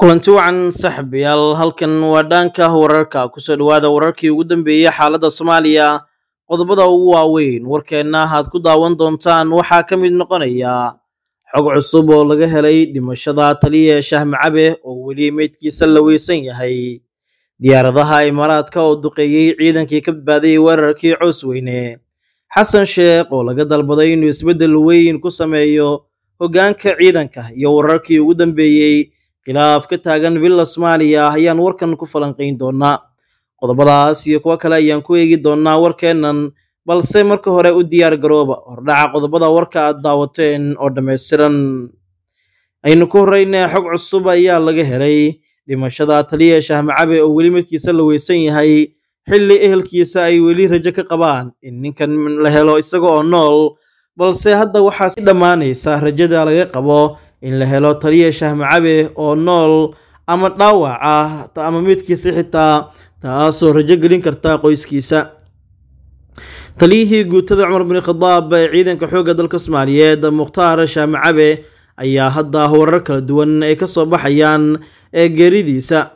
kulanti wacan saxbayaal halkan waa dhaanka wararka ku soo dhawaada wararkii ugu dambeeyey xaaladda soomaaliya qodobada ugu waaweyn warkeenna aad ku daawan doontaan waxaa ka mid noqonaya xog cusub oo laga helay dhimashada taliya shahmi cabe oo weli meydkiisa la weysan yahay diyaaradaha imaaraadka oo duqeeyey ciidankii ka badbaaday weerarkii coos weyne xasan sheekh oo laga dalbaday inuu isbeddel weyn ku sameeyo hoggaanka ciidanka iyo wararkii ugu dambeeyey ilaa ka taagan villa soomaaliya ayaan warkan ku falanqayn doonaa qodobadaas iyo kuwo kale ayaan ku eegi doonnaa warkeennan balse marka hore u diyaar garooba hordhaca qodobada warka aad daawateen oo dhammaystiran aynu ku horraynaa xog cusub ayaa laga helay dhimashada taliya shahmacabe oo weli midkiisa la weysan yahay xilli ehelkiisa ay weli rajo ka qabaan in ninkan la helo isaga oo nool balse hadda waxaa si dhammaanaysa rajada laga qabo in la helo taliya shahmacabe oo nool ama dhaawac ah ama midkiisa xitaa taasoo rajo gelin karta qoyskiisa taliyihii guutada cumar bin khadaab ee ciidanka xoogga dalka soomaaliyeed mukhtaar shaah ayaa hadda warar kala duwan ay ka soo baxayaan ee geeridiisa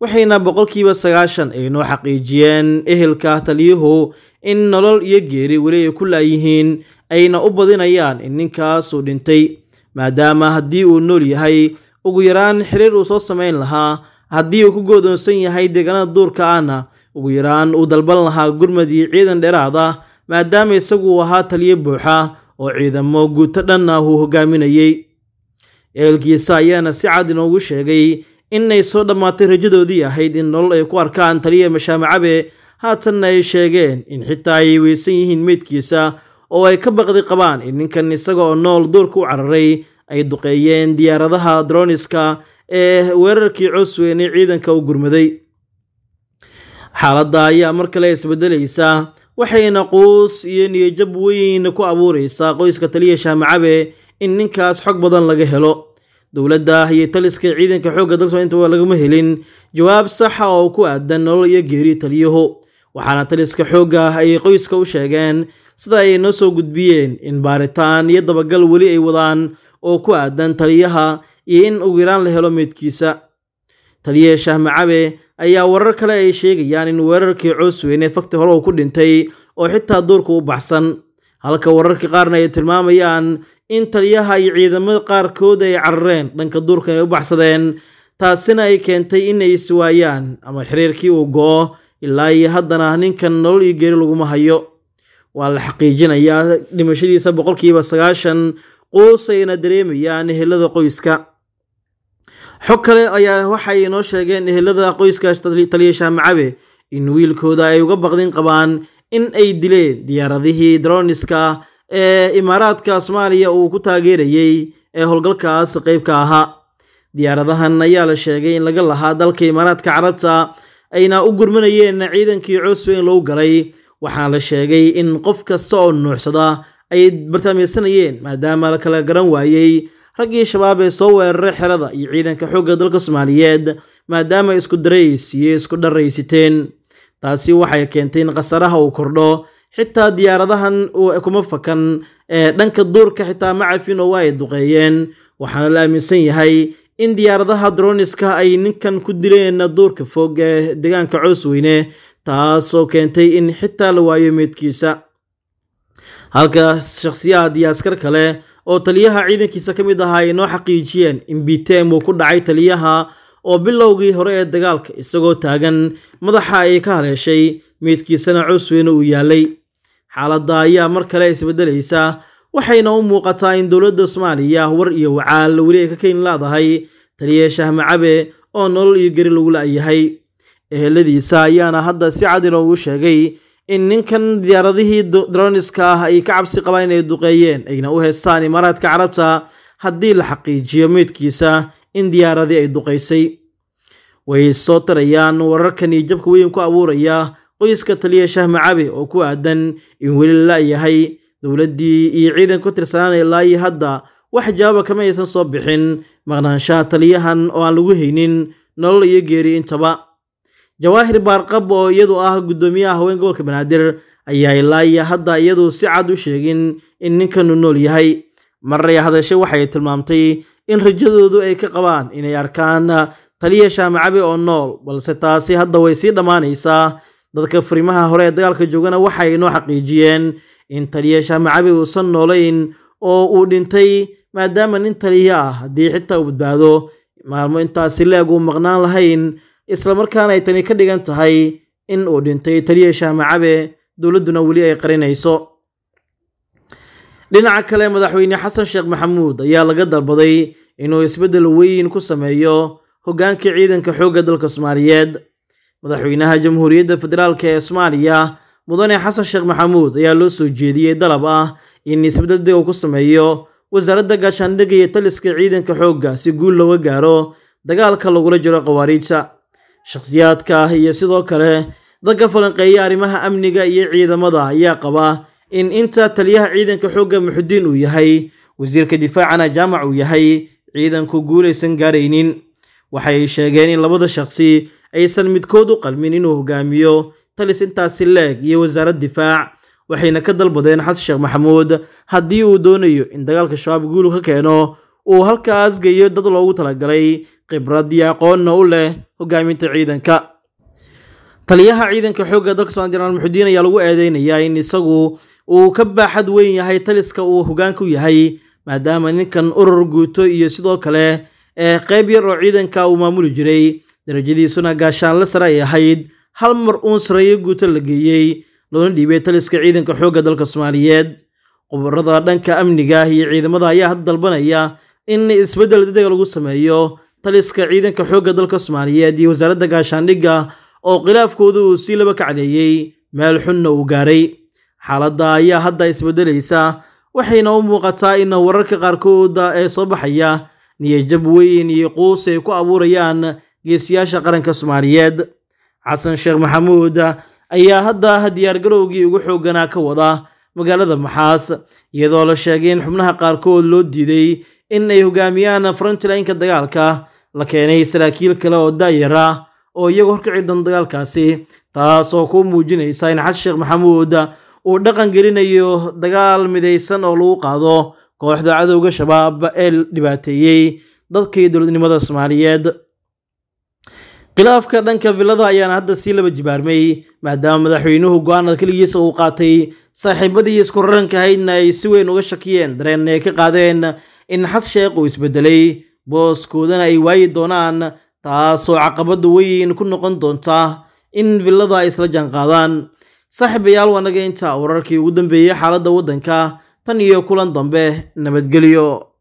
waxayna boqolkiiba sagaashan aynoo xaqiijiyeen ehelka taliyuhu in nolol iyo geeri weli ay ku laayihiin ayna u badinayaan in ninkaasuu dhintay maadaama haddii uu nool yahay ugu yaraan xiriir uu soo samayn lahaa haddii uu ku goodoonsan yahay deegaanada duurka ahna ugu yaraan uu dalban lahaa gurmad iyo ciidan dheeraad ah maadaama isagu uu ahaa taliyo buuxa oo ciidamo guuto dhanna uu hogaaminayey eelkiisa ayaana si cad inoogu sheegay inay soo dhammaatay rajadoodii ahayd in nolol ay ku arkaan taliya mashaamacabe haatanna ay sheegeen in xitaa ay weysan yihiin meydkiisa oo ay ka baqdi qabaan in ninkan isagoo nool duurka u cararay ay duqeeyeen diyaaradaha droniska ee weerarkii cosweyne ciidanka u gurmaday xaaladda ayaa mar kale isbedelaysa waxayna quus iyo niyajab weyn ku abuuraysaa qoyska taliya shaamacabe in ninkaas xog badan laga helo dowladda iyo taliska ciidanka xoogga dalka inta lagama helin jawaab saxa oo ku aadan nolol iyo geeri taliyahu waxaana taliska xoogga ay qoyska u sheegeen sida ay inoo soo gudbiyeen in baaritaan iyo dabagal weli ay wadaan oo ku aadan taliyaha iyo in ugu yaraan la helo meydkiisa taliyaha shaahmacabe ayaa warar kale ay sheegayaan in weerarkii coos weyneed fakti hore uu ku dhintay oo xitaa duurka u baxsan halka wararka qaarna ay tilmaamayaan in taliyaha iyo ciidamada qaarkood ay carareen dhanka duurka ay u baxsadeen taasina ay keentay inay is waayaan ama xiriirkii uu go'o ilaa iyo haddana ninkan nolol iyo geeri laguma hayo waa la xaqiijinayaa dhimashadiisa boqolkiiba sagaashan quusayna dareemayaan ehelada qoyska xog kale ayaa waxay inoo sheegeen ehelada qoyska taliya shaamacabe in wiilkooda ay uga baqdin qabaan in ay dileen diyaaradihii droniska ee imaaraadka soomaaliya uu ku taageerayey ee howlgalkaas qayb ka ahaa diyaaradahan ayaa la sheegay in laga lahaa dalka imaaraadka carabta ayna u gurmanayeen ciidankii cosweyn lou galay waxaana la sheegay in qof kasta oo nuucsada ay bartaameysanayeen maadaama la kala garan waayey raggii shabaab ee soo weeraray xerada iyo ciidanka xoogga dalka soomaaliyeed maadaama ay isku daraysiyo isku dharaysiteen taasi waxay keentay in khasaraha uu kordho xitaa diyaaradahan kuma fakan ee dhanka duurka xitaa macafin oo waa ay duqeeyeen waxaana la aaminsan yahay in diyaaradaha droniska ay ninkan ku dileen duurka fog ee deegaanka coosweyne taasoo keentay in xitaa la waayo meydkiisa halka shakhsiyaad iyo askar kale oo taliyaha ciidankiisa ka mid ahaa ay noo xaqiijiyeen in bitem uu ku dhacay taliyaha oo bilowgii hore ee dagaalka isagoo taagan madaxa ay ka haleeshay meydkiisana cusweyna uu yaallay xaaladda ayaa mar kale isbeddelaysa waxayna u muuqataa in dowladda soomaaliya war iyo wacaal weli ay ka keyn laadahay taliye shahmacabe oo nolol iyo geri lagu la'yahay eheladiisa ayaana hadda si cad inoogu sheegay in ninkan diyaaradihii droniska ah ay ka cabsi qabaan inay duqeeyeen ayna u heestaan imaaraadka carabta haddii la xaqiijiyo meydkiisa in diyaaradii ay duqaysay way soo tarayaan wararkani jabka weyn ku abuuraya qoyska taliya shah macabe oo ku aadan in weli la-yahay dowladdii iyo ciidan ku tirsanaanaya laayii hadda wax jawaaba kama aysan soo bixin maqnaanshaha taliyahan oo aan lagu haynin nolol iyo geeri intaba jawaahir baarqab oo iyadu ah guddoomiyaha haween gobolka banaadir ayaa ilaa iyo hadda iyadu si cad u sheegin in ninkanu nool yahay marnay hadashe waxay tilmaamtay in rajadoodu ay ka qabaan inay arkaan ah, taliya shaamacabi oo nool balse taasi hadda way sii dhammaanaysaa dadka furimaha hore ee dagaalka joogana waxay inoo xaqiijiyeen in taliya shaamacabi uusan noolayn oo uu dhintay maadaama nin taliya ah haddii xitaa uu badbaado maalmo intaasi leeg uu maqnaan lahayn islamarkaana ay tani ka dhigan tahay in uu dhintay taliya shaamacabe dowladduna weli ay qarinayso dhinaca kale madaxweyne xasan sheekh maxamuud ayaa laga dalbaday inuu isbeddel weyn ku sameeyo hoggaankii ciidanka xoogga dalka soomaaliyeed madaxweynaha jamhuuriyadda federaalk ee soomaaliya mudane xasan sheekh maxamuud ayaa loo soo jeediyey dalab ah in isbeddel deg ku sameeyo wasaaradda gaashaandhigga iyo taliska ciidanka xoogga si guul looga gaaro dagaalka lagula jiro khawaariijta shakhsiyaadka ah iyo sidoo kale dadka falanqeeya arrimaha amniga iyo ciidamada ayaa qaba in inta taliyaha ciidanka xoogga muxudiin uu yahay wasiirka difaacana jaamac uu yahay ciidanku guulaysan gaaraynin waxay sheegeen in labada shakhsi aysan midkood u qalmin inuu hogaamiyo talis intaasi leeg iyo wasaarad difaac waxayna ka dalbadeen xasan sheekh maxamuud haddii uu doonayo in dagaalka shabaab guulu ka keeno uu halkaas geeyo dad loogu talagalay khibrad iyo aqoonna u leh hogaaminta ciidanka taliyaha ciidanka xoogga dalka somalia jenaraal muxudiin ayaa lagu eedeynayaa in isagu uu ka baaxad weyn yahay taliska uu hogaanka yahay maadaama ninkan urur guuto iyo sidoo kale ee qayb yar oo ciidanka uu maamuli jiray darajadiisuna gaashaan la sare ay ahayd hal mar uun sareeyo guuto la geeyey loona dhiibay taliska ciidanka xoogga dalka soomaaliyeed khubarada dhanka amniga iyo ciidamada ayaa had dalbanaya in isbeddel degdega lagu sameeyo taliska ciidanka xoogga dalka soomaaliyeed iyo wasaaradda gaashaandhigga oo khilaafkooda uu si laba kacdeeyey meel xunna uu gaaray xaaladda ayaa hadda isbeddelaysa waxayna u muuqataa in wararka qaarkood ee soo baxaya niyajab weyn iyo quus ay ku abuurayaan geesiyaasha qaranka soomaaliyeed xasan sheekh maxamuud ayaa hadda diyaargarowgii ugu xoogganaa ka wada magaalada maxaas iyadoo la sheegay in xubnaha qaarkood loo diiday in ay hogaamiyaan frontlineka dagaalka la keenay saraakiil kale oo daayara oo iyagu horkici doon dagaalkaasi taasoo oo kuu muujinaysa in xasan sheekh maxamuud uu dhaqan gelinayo dagaal midaysan oo lagu qaado kooxda cadowga shabaab ee dhibaateeyey dadkii dowladnimada soomaaliyeed khilaafka dhanka villada ayaana hadda sii laba jibaarmay maadaama madaxweynuhu go-aanada keligiisa uu qaatay saaxiibadii isku raranka ahaydna ay si weyn uga shakiyeen dareen ay ka qaadeen in xas uu isbedelay booskoodana ay waayi doonaan taasoo caqabaddu weyn ku noqon doonta in villada ay isla jaanqaadaan saaxiibayaal wanaga intaa wararkii ugu dambeeyey xaaladda waddanka tan iyo kulan dambe nabadgelyo